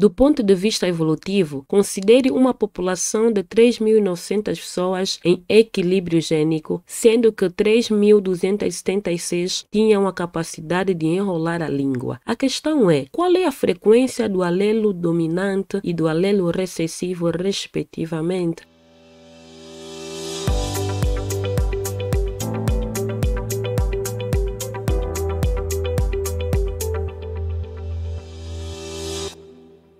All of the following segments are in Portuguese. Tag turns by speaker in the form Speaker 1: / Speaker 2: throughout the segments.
Speaker 1: Do ponto de vista evolutivo, considere uma população de 3.900 pessoas em equilíbrio gênico, sendo que 3.276 tinham a capacidade de enrolar a língua. A questão é: qual é a frequência do alelo dominante e do alelo recessivo, respectivamente?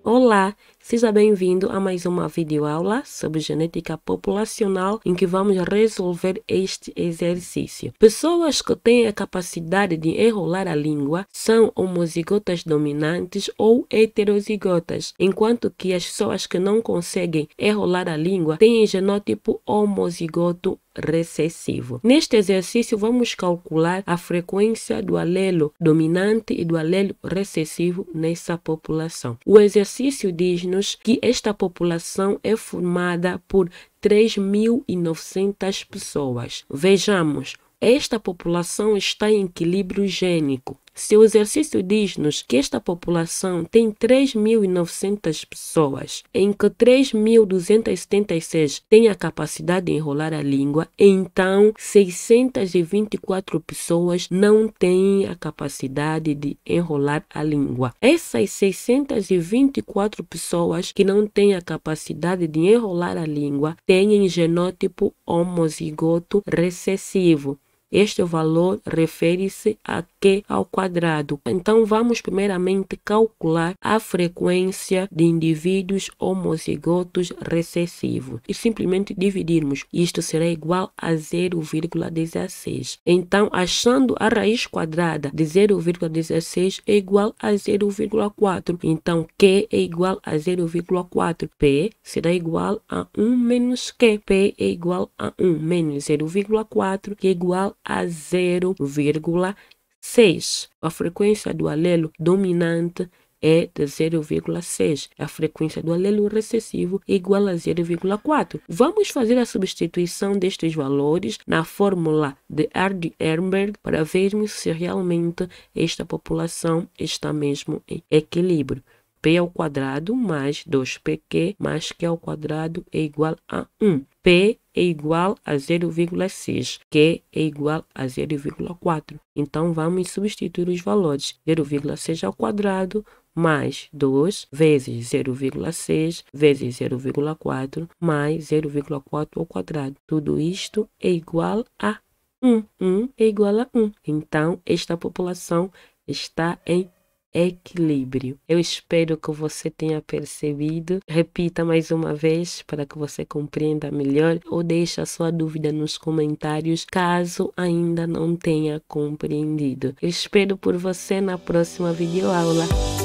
Speaker 1: Olá, seja bem-vindo a mais uma videoaula sobre genética populacional em que vamos resolver este exercício. Pessoas que têm a capacidade de enrolar a língua são homozigotas dominantes ou heterozigotas, enquanto que as pessoas que não conseguem enrolar a língua têm genótipo homozigoto recessivo. Neste exercício, vamos calcular a frequência do alelo dominante e do alelo recessivo nessa população. O exercício diz-nos que esta população é formada por 3.900 pessoas. Vejamos, esta população está em equilíbrio gênico, seu exercício diz-nos que esta população tem 3.900 pessoas, em que 3.276 têm a capacidade de enrolar a língua, então 624 pessoas não têm a capacidade de enrolar a língua. Essas 624 pessoas que não têm a capacidade de enrolar a língua têm genótipo homozigoto recessivo. Este valor refere-se a q ao quadrado. Então vamos primeiramente calcular a frequência de indivíduos homozigotos recessivos e simplesmente dividirmos. Isto será igual a 0,16. Então achando a raiz quadrada de 0,16 é igual a 0,4. Então q é igual a 0,4. p será igual a 1 menos q. p é igual a 1 menos 0,4 que é igual a 0,4. 6. A frequência do alelo dominante é de 0,6. A frequência do alelo recessivo é igual a 0,4. Vamos fazer a substituição destes valores na fórmula de Ard-Ehrenberg para vermos se realmente esta população está mesmo em equilíbrio. P ao quadrado mais 2PQ mais Q ao quadrado é igual a 1. P é igual a 0,6, que é igual a 0,4. Então, vamos substituir os valores. 0,6 ao quadrado mais 2 vezes 0,6 vezes 0,4 mais 0,4 ao quadrado. Tudo isto é igual a 1. 1 é igual a 1. Então, esta população está em equilíbrio. Eu espero que você tenha percebido. Repita mais uma vez para que você compreenda melhor ou deixe a sua dúvida nos comentários caso ainda não tenha compreendido. Eu espero por você na próxima videoaula.